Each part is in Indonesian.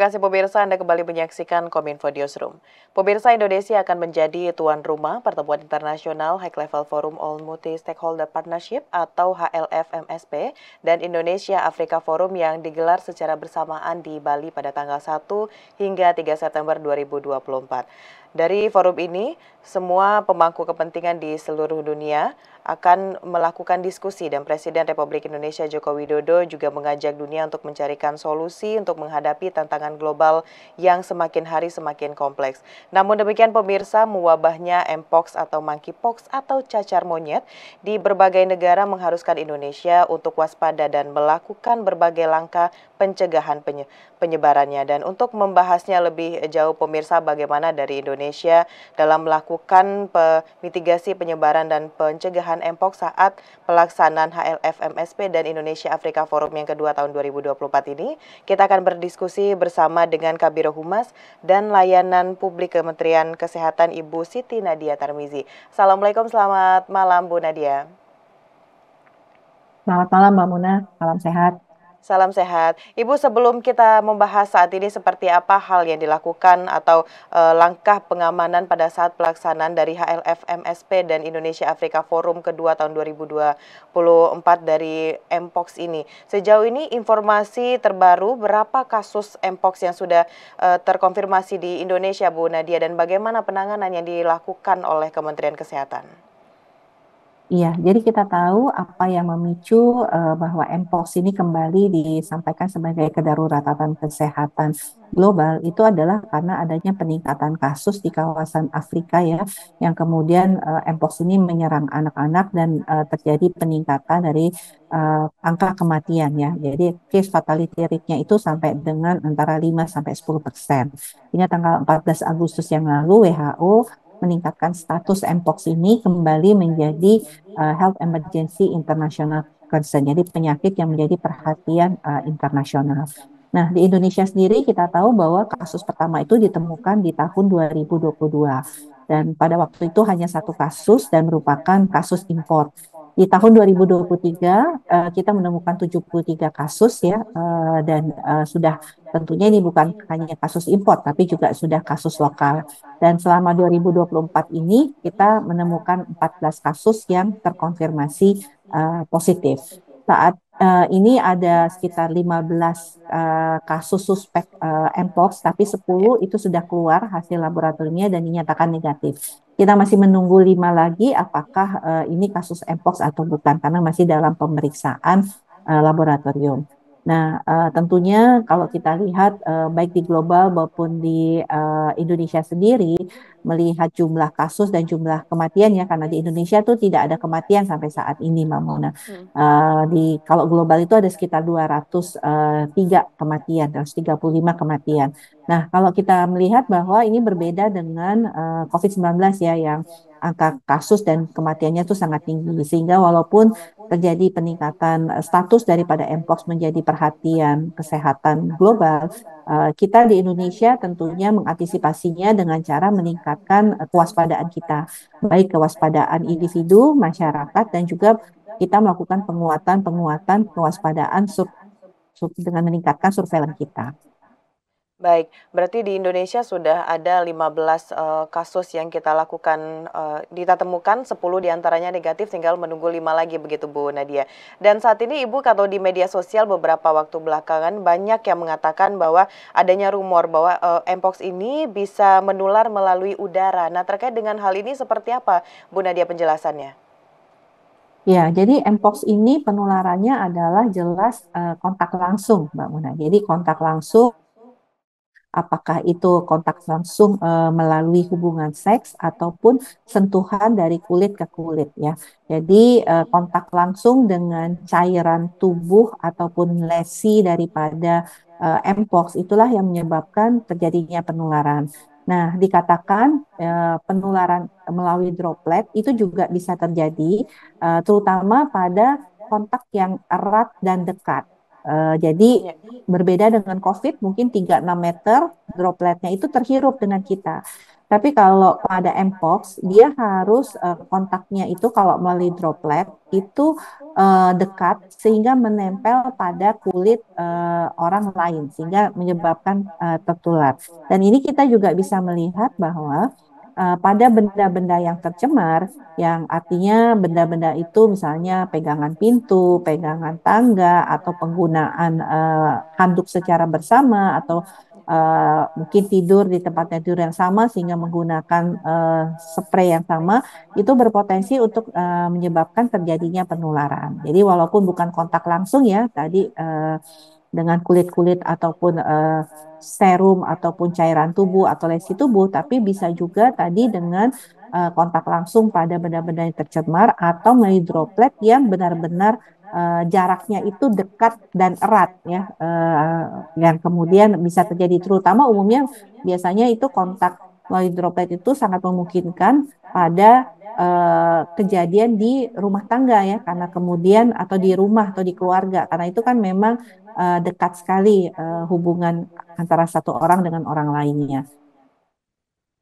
kasih pemirsa Anda kembali menyaksikan Kominfo Newsroom. Pemirsa Indonesia akan menjadi tuan rumah pertemuan internasional High Level Forum All Multi Stakeholder Partnership atau HLFMSP dan Indonesia Afrika Forum yang digelar secara bersamaan di Bali pada tanggal 1 hingga 3 September 2024. Dari forum ini, semua pemangku kepentingan di seluruh dunia akan melakukan diskusi dan Presiden Republik Indonesia Joko Widodo juga mengajak dunia untuk mencarikan solusi untuk menghadapi tantangan global yang semakin hari semakin kompleks. Namun demikian pemirsa, mewabahnya Mpox atau monkeypox atau cacar monyet di berbagai negara mengharuskan Indonesia untuk waspada dan melakukan berbagai langkah pencegahan penyebarannya. Dan untuk membahasnya lebih jauh pemirsa bagaimana dari Indonesia dalam melakukan mitigasi penyebaran dan pencegahan empok saat pelaksanaan HLF MSP dan Indonesia Afrika Forum yang kedua tahun 2024 ini, kita akan berdiskusi bersama dengan Kabiro Humas dan Layanan Publik Kementerian Kesehatan Ibu Siti Nadia Tarmizi. Assalamualaikum, selamat malam Bu Nadia. Selamat malam Mbak Muna, salam sehat. Salam sehat. Ibu, sebelum kita membahas saat ini seperti apa hal yang dilakukan atau e, langkah pengamanan pada saat pelaksanaan dari HLF MSP dan Indonesia Afrika Forum kedua tahun 2024 dari Mpox ini. Sejauh ini informasi terbaru berapa kasus Mpox yang sudah e, terkonfirmasi di Indonesia, Bu Nadia, dan bagaimana penanganan yang dilakukan oleh Kementerian Kesehatan? Iya, jadi kita tahu apa yang memicu uh, bahwa mpox ini kembali disampaikan sebagai kedaruratan kesehatan global itu adalah karena adanya peningkatan kasus di kawasan Afrika ya, yang kemudian uh, mpox ini menyerang anak-anak dan uh, terjadi peningkatan dari uh, angka kematian ya. Jadi case fatality rate-nya itu sampai dengan antara 5 sampai 10 persen. Ini tanggal 14 Agustus yang lalu WHO meningkatkan status mpox ini kembali menjadi uh, health emergency international concern, jadi penyakit yang menjadi perhatian uh, internasional. Nah, di Indonesia sendiri kita tahu bahwa kasus pertama itu ditemukan di tahun 2022 dan pada waktu itu hanya satu kasus dan merupakan kasus impor. Di tahun 2023 uh, eh, kita menemukan 73 kasus ya uh, dan eh, sudah tentunya ini bukan hanya kasus import tapi juga sudah kasus lokal. Dan selama 2024 ini kita menemukan 14 kasus yang terkonfirmasi positif. Saat Eh, ini ada sekitar 15 uh, eh, kasus suspek uh, mpox tapi 10 itu sudah keluar hasil laboratoriumnya dan dinyatakan negatif. Kita masih menunggu lima lagi apakah uh, ini kasus mpox atau bukan karena masih dalam pemeriksaan uh, laboratorium. Nah, uh, tentunya kalau kita lihat uh, baik di global maupun di uh, Indonesia sendiri melihat jumlah kasus dan jumlah kematian ya karena di Indonesia tuh tidak ada kematian sampai saat ini Mamona. Hmm. Uh, di kalau global itu ada sekitar 203 eh, kematian, 235 kematian. Nah, kalau kita melihat bahwa ini berbeda dengan uh, eh, COVID-19 ya yang angka kasus dan kematiannya itu sangat tinggi sehingga walaupun terjadi peningkatan eh, status daripada mpox menjadi perhatian kesehatan global, eh, kita di Indonesia tentunya mengantisipasinya dengan cara meningkatkan eh, kewaspadaan kita, baik kewaspadaan individu, masyarakat, dan juga kita melakukan penguatan-penguatan kewaspadaan sub, sub, dengan meningkatkan surveillance kita. Baik, berarti di Indonesia sudah ada 15 uh, eh, kasus yang kita lakukan, uh, eh, kita temukan 10 diantaranya negatif, tinggal menunggu 5 lagi begitu Bu Nadia. Dan saat ini Ibu kalau di media sosial beberapa waktu belakangan banyak yang mengatakan bahwa adanya rumor bahwa uh, Mpox ini bisa menular melalui udara. Nah terkait dengan hal ini seperti apa Bu Nadia penjelasannya? Ya, jadi Mpox ini penularannya adalah jelas uh, kontak langsung, Mbak Muna. Jadi kontak langsung apakah itu kontak langsung e, melalui hubungan seks ataupun sentuhan dari kulit ke kulit ya. Jadi e, kontak langsung dengan cairan tubuh ataupun lesi daripada e, mpox itulah yang menyebabkan terjadinya penularan. Nah, dikatakan eh, penularan melalui droplet itu juga bisa terjadi eh, terutama pada kontak yang erat dan dekat Eh, jadi iya. berbeda dengan COVID mungkin 3-6 meter dropletnya itu terhirup dengan kita. Tapi kalau pada mpox dia harus uh, kontaknya itu kalau melalui droplet itu uh, dekat sehingga menempel pada kulit uh, orang lain sehingga menyebabkan uh, tertular. Dan ini kita juga bisa melihat bahwa Eh, pada benda-benda yang tercemar, yang artinya benda-benda itu misalnya pegangan pintu, pegangan tangga, atau penggunaan uh, handuk secara bersama, atau Uh, mungkin tidur di tempat tidur yang sama sehingga menggunakan uh, spray yang sama itu berpotensi untuk uh, menyebabkan terjadinya penularan. Jadi walaupun bukan kontak langsung ya tadi uh, dengan kulit-kulit ataupun uh, serum ataupun cairan tubuh atau lesi tubuh, tapi bisa juga tadi dengan uh, kontak langsung pada benda-benda yang tercemar atau melalui droplet yang benar-benar uh, jaraknya itu dekat dan erat ya, uh, yang kemudian bisa terjadi terutama umumnya biasanya itu kontak melalui droplet itu sangat memungkinkan pada Eh, kejadian di rumah tangga ya karena kemudian atau di rumah atau di keluarga karena itu kan memang uh, dekat sekali uh, hubungan antara satu orang dengan orang lainnya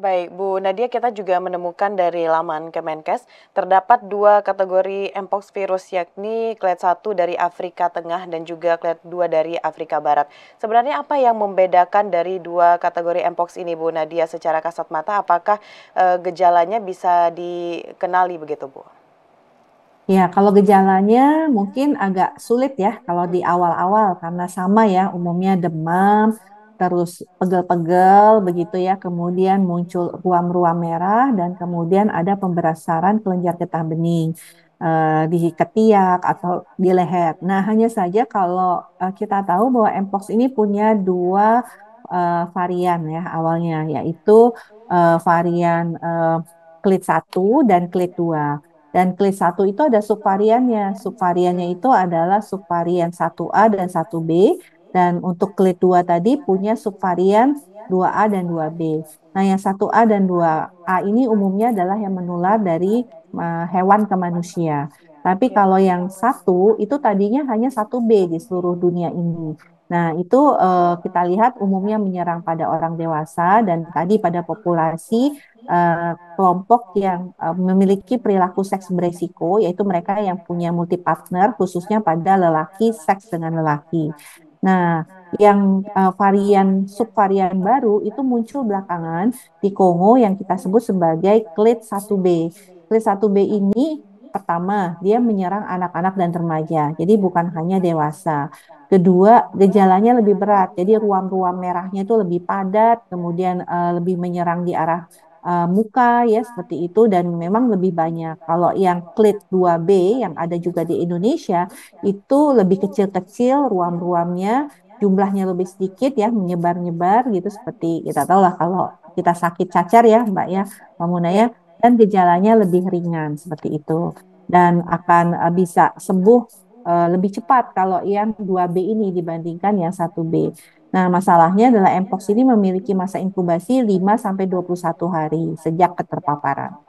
Baik, Bu Nadia, kita juga menemukan dari laman Kemenkes terdapat dua kategori empox virus yakni klet 1 dari Afrika Tengah dan juga klet 2 dari Afrika Barat. Sebenarnya apa yang membedakan dari dua kategori empox ini, Bu Nadia, secara kasat mata? Apakah e, gejalanya bisa dikenali begitu, Bu? Ya, kalau gejalanya mungkin agak sulit ya kalau di awal-awal karena sama ya umumnya demam, terus pegel-pegel begitu ya, kemudian muncul ruam-ruam merah dan kemudian ada pemberasaran kelenjar getah bening eh, di ketiak atau di leher. Nah, hanya saja kalau eh, kita tahu bahwa mpox ini punya dua uh, varian ya awalnya yaitu varian klit 1 dan klit 2. Dan klit satu itu ada subvariannya. Subvariannya itu adalah subvarian 1A dan 1B dan untuk klit 2 tadi punya subvarian 2A dan 2B. Nah, yang 1A dan 2A ini umumnya adalah yang menular dari hewan ke manusia. Tapi kalau yang satu itu tadinya hanya 1 B di seluruh dunia ini. Nah, itu uh, kita lihat umumnya menyerang pada orang dewasa dan tadi pada populasi uh, kelompok yang uh, memiliki perilaku seks beresiko, yaitu mereka yang punya multi partner, khususnya pada lelaki seks dengan lelaki. Nah, nah, yang uh, varian eh, subvarian baru itu muncul belakangan di Kongo yang kita sebut sebagai KLIT 1B. KLIT 1B ini pertama, dia menyerang anak-anak dan remaja. Jadi bukan hanya dewasa. Kedua, gejalanya lebih berat. Jadi ruam-ruam merahnya itu lebih padat, kemudian uh, lebih menyerang di arah uh, muka ya seperti itu dan memang lebih banyak. Kalau yang klit 2B yang ada juga di Indonesia itu lebih kecil-kecil ruam-ruamnya jumlahnya lebih sedikit ya menyebar-nyebar gitu seperti kita tahu lah kalau kita sakit cacar ya Mbak ya Mamuna ya dan gejalanya lebih ringan seperti itu dan akan uh, bisa sembuh eh, lebih cepat kalau yang 2B ini dibandingkan yang 1B. Nah, masalahnya adalah mpox ini memiliki masa inkubasi 5 sampai 21 hari sejak keterpaparan.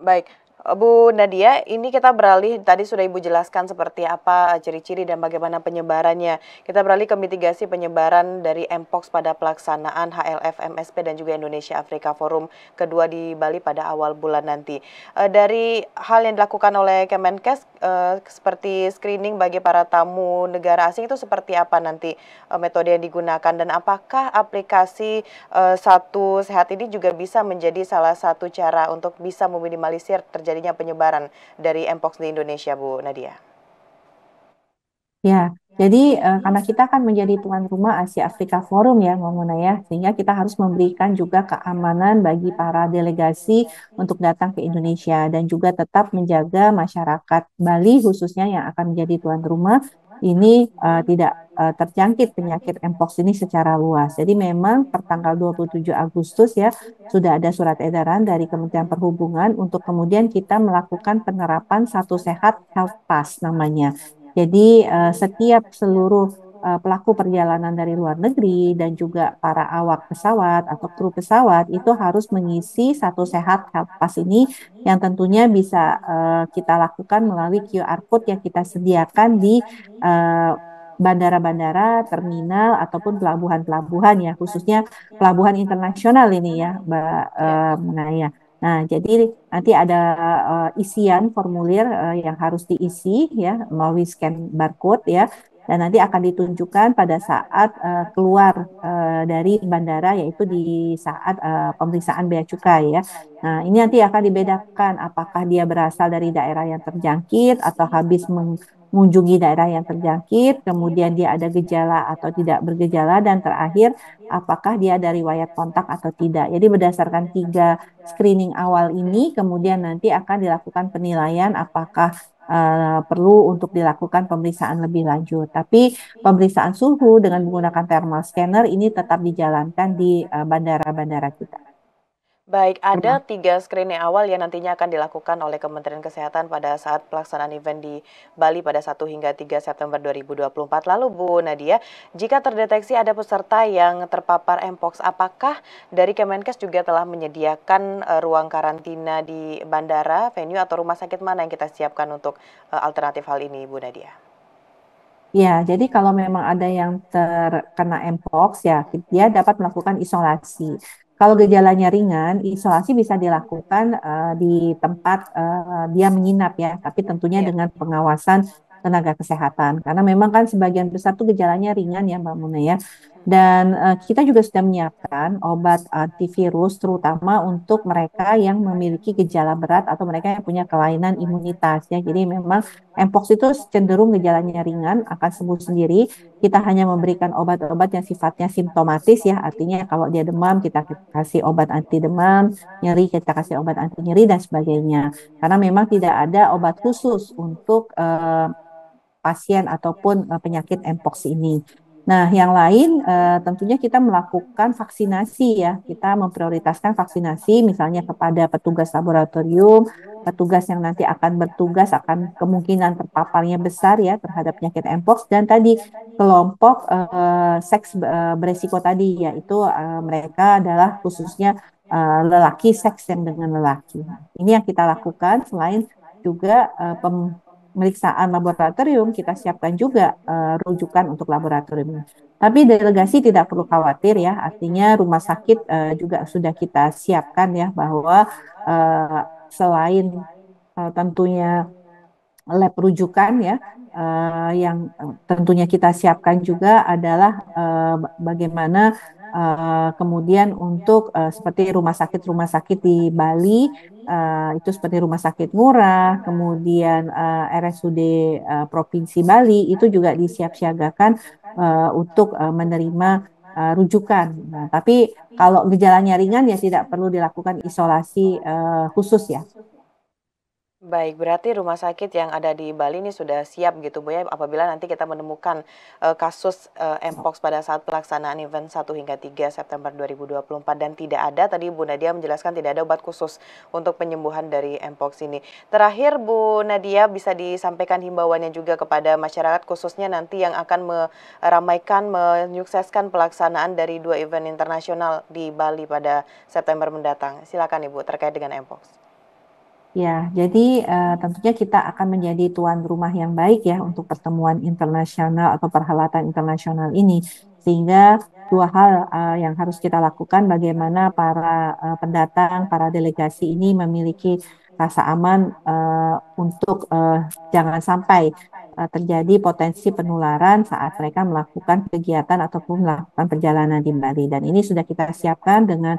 Baik, Bu Nadia, ini kita beralih tadi sudah Ibu jelaskan seperti apa ciri-ciri dan bagaimana penyebarannya. Kita beralih ke mitigasi penyebaran dari Mpox pada pelaksanaan HLF MSP dan juga Indonesia Afrika Forum kedua di Bali pada awal bulan nanti. Eh, dari hal yang dilakukan oleh Kemenkes eh, seperti screening bagi para tamu negara asing itu seperti apa nanti eh, metode yang digunakan dan apakah aplikasi satu sehat ini juga bisa menjadi salah satu cara untuk bisa meminimalisir terjadi terjadinya penyebaran dari mpox di Indonesia, Bu Nadia? Ya, jadi uh, karena kita akan menjadi tuan rumah Asia Afrika Forum ya, Mamona ya, sehingga kita harus memberikan juga keamanan bagi para delegasi untuk datang ke Indonesia dan juga tetap menjaga masyarakat Bali khususnya yang akan menjadi tuan rumah ini uh, tidak uh, terjangkit penyakit mpox ini secara luas. Jadi memang pertanggal 27 Agustus ya sudah ada surat edaran dari Kementerian Perhubungan untuk kemudian kita melakukan penerapan satu sehat health pass namanya. Jadi uh, setiap seluruh Eh, pelaku perjalanan dari luar negeri dan juga para awak pesawat atau kru pesawat itu harus mengisi satu sehat pas ini yang tentunya bisa uh, kita lakukan melalui QR code yang kita sediakan di uh, bandara-bandara, terminal ataupun pelabuhan-pelabuhan ya khususnya pelabuhan internasional ini ya Mbak uh, Nah, jadi nanti ada uh, isian formulir uh, yang harus diisi ya melalui scan barcode ya dan nanti akan ditunjukkan pada saat uh, keluar uh, dari bandara yaitu di saat uh, pemeriksaan bea cukai ya. Nah, ini nanti akan dibedakan apakah dia berasal dari daerah yang terjangkit atau habis mengunjungi daerah yang terjangkit, kemudian dia ada gejala atau tidak bergejala dan terakhir apakah dia dari riwayat kontak atau tidak. Jadi berdasarkan tiga screening awal ini kemudian nanti akan dilakukan penilaian apakah Uh, perlu untuk dilakukan pemeriksaan lebih lanjut. Tapi pemeriksaan suhu dengan menggunakan thermal scanner ini tetap dijalankan di eh, bandara-bandara uh, -bandara kita. Baik, ada tiga screening awal yang nantinya akan dilakukan oleh Kementerian Kesehatan pada saat pelaksanaan event di Bali pada 1 hingga 3 September 2024. Lalu Bu Nadia, jika terdeteksi ada peserta yang terpapar Mpox, apakah dari Kemenkes juga telah menyediakan uh, ruang karantina di bandara, venue atau rumah sakit mana yang kita siapkan untuk uh, alternatif hal ini Bu Nadia? Ya, jadi kalau memang ada yang terkena Mpox ya, dia dapat melakukan isolasi. Kalau gejalanya ringan, isolasi bisa dilakukan uh, di tempat uh, dia menginap ya, tapi tentunya yeah. dengan pengawasan tenaga kesehatan. Karena memang kan sebagian besar tuh gejalanya ringan ya Mbak Muna ya. Dan uh, kita juga sudah menyiapkan obat antivirus terutama untuk mereka yang memiliki gejala berat atau mereka yang punya kelainan imunitas ya. Jadi memang mpox itu cenderung gejalanya ringan akan sembuh sendiri. Kita hanya memberikan obat-obat yang sifatnya simptomatis ya. Artinya kalau dia demam kita kasih obat anti demam, nyeri kita kasih obat anti nyeri dan sebagainya. Karena memang tidak ada obat khusus untuk uh, pasien ataupun eh, penyakit mpox ini. Nah, yang lain uh, tentunya kita melakukan vaksinasi ya. Kita memprioritaskan vaksinasi misalnya kepada petugas laboratorium, petugas yang nanti akan bertugas akan kemungkinan terpaparnya besar ya terhadap penyakit mpox dan tadi kelompok uh, seks uh, beresiko tadi yaitu uh, mereka adalah khususnya uh, lelaki seks yang dengan lelaki. Nah, ini yang kita lakukan selain juga uh, pem, pemeriksaan laboratorium, kita siapkan juga uh, rujukan untuk laboratorium. Tapi delegasi tidak perlu khawatir ya, artinya rumah sakit uh, juga sudah kita siapkan ya bahwa uh, selain uh, tentunya lab rujukan ya uh, yang tentunya kita siapkan juga adalah uh, bagaimana Uh, kemudian untuk uh, seperti rumah sakit-rumah sakit di Bali uh, itu seperti rumah sakit murah, kemudian uh, RSUD uh, provinsi Bali itu juga disiap-siagakan uh, untuk uh, menerima uh, rujukan. Nah, tapi kalau gejalanya ringan ya tidak perlu dilakukan isolasi uh, khusus ya. Baik, berarti rumah sakit yang ada di Bali ini sudah siap gitu Bu ya apabila nanti kita menemukan uh, kasus uh, Mpox pada saat pelaksanaan event 1 hingga 3 September 2024 dan tidak ada tadi Bu Nadia menjelaskan tidak ada obat khusus untuk penyembuhan dari Mpox ini. Terakhir Bu Nadia bisa disampaikan himbauannya juga kepada masyarakat khususnya nanti yang akan meramaikan menyukseskan pelaksanaan dari dua event internasional di Bali pada September mendatang. Silakan Ibu terkait dengan Mpox. Ya, jadi uh, tentunya kita akan menjadi tuan rumah yang baik ya untuk pertemuan internasional atau perhelatan internasional ini. Sehingga dua hal uh, yang harus kita lakukan bagaimana para uh, pendatang, para delegasi ini memiliki rasa aman uh, untuk uh, jangan sampai uh, terjadi potensi penularan saat mereka melakukan kegiatan ataupun melakukan perjalanan di Bali. Dan ini sudah kita siapkan dengan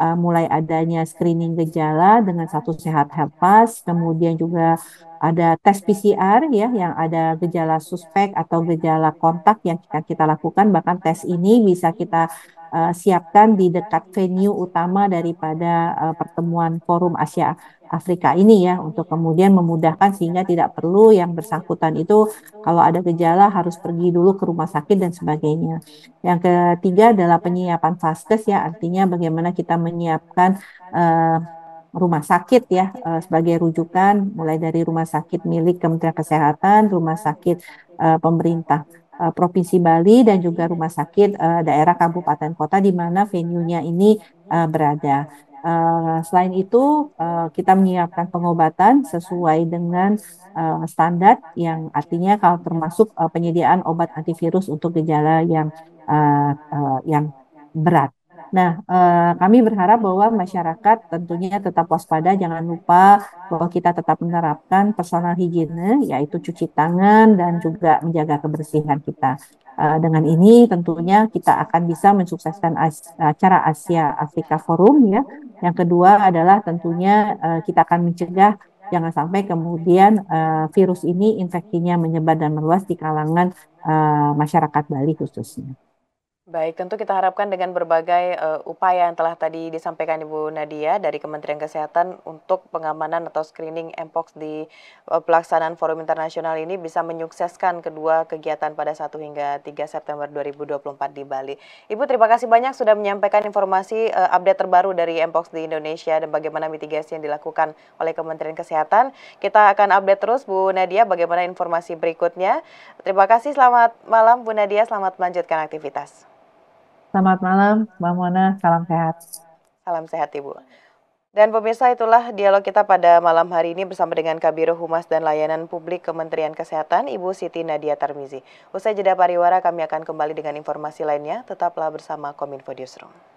uh, mulai adanya screening gejala dengan satu sehat herpes, kemudian juga ada tes PCR ya yang ada gejala suspek atau gejala kontak yang kita, kita lakukan bahkan tes ini bisa kita uh, siapkan di dekat venue utama daripada uh, pertemuan forum Asia Afrika ini ya untuk kemudian memudahkan sehingga tidak perlu yang bersangkutan itu kalau ada gejala harus pergi dulu ke rumah sakit dan sebagainya. Yang ketiga adalah penyiapan vaskes ya artinya bagaimana kita menyiapkan uh, rumah sakit ya sebagai rujukan mulai dari rumah sakit milik Kementerian Kesehatan, rumah sakit pemerintah uh, Provinsi Bali dan juga rumah sakit uh, daerah kabupaten kota di mana venue-nya ini uh, berada. Uh, selain itu, uh, kita menyiapkan pengobatan sesuai dengan uh, standar yang artinya kalau termasuk uh, penyediaan obat antivirus untuk gejala yang uh, uh, yang berat. Nah, eh, kami berharap bahwa masyarakat tentunya tetap waspada, jangan lupa bahwa kita tetap menerapkan personal hygiene, yaitu cuci tangan dan juga menjaga kebersihan kita. Eh, dengan ini tentunya kita akan bisa mensukseskan as acara Asia Afrika Forum ya. Yang kedua adalah tentunya eh, kita akan mencegah jangan sampai kemudian eh, virus ini infeksinya menyebar dan meluas di kalangan eh, masyarakat Bali khususnya. Baik, tentu kita harapkan dengan berbagai uh, upaya yang telah tadi disampaikan Ibu Nadia dari Kementerian Kesehatan untuk pengamanan atau screening Mpox di uh, pelaksanaan Forum Internasional ini bisa menyukseskan kedua kegiatan pada 1 hingga 3 September 2024 di Bali. Ibu, terima kasih banyak sudah menyampaikan informasi uh, update terbaru dari Mpox di Indonesia dan bagaimana mitigasi yang dilakukan oleh Kementerian Kesehatan. Kita akan update terus Bu Nadia bagaimana informasi berikutnya. Terima kasih, selamat malam Bu Nadia, selamat melanjutkan aktivitas. Selamat malam, Mbak Mona. Salam sehat. Salam sehat, Ibu. Dan pemirsa itulah dialog kita pada malam hari ini bersama dengan Kabiro Humas dan Layanan Publik Kementerian Kesehatan Ibu Siti Nadia Tarmizi. Usai jeda pariwara kami akan kembali dengan informasi lainnya. Tetaplah bersama Kominfo Newsroom.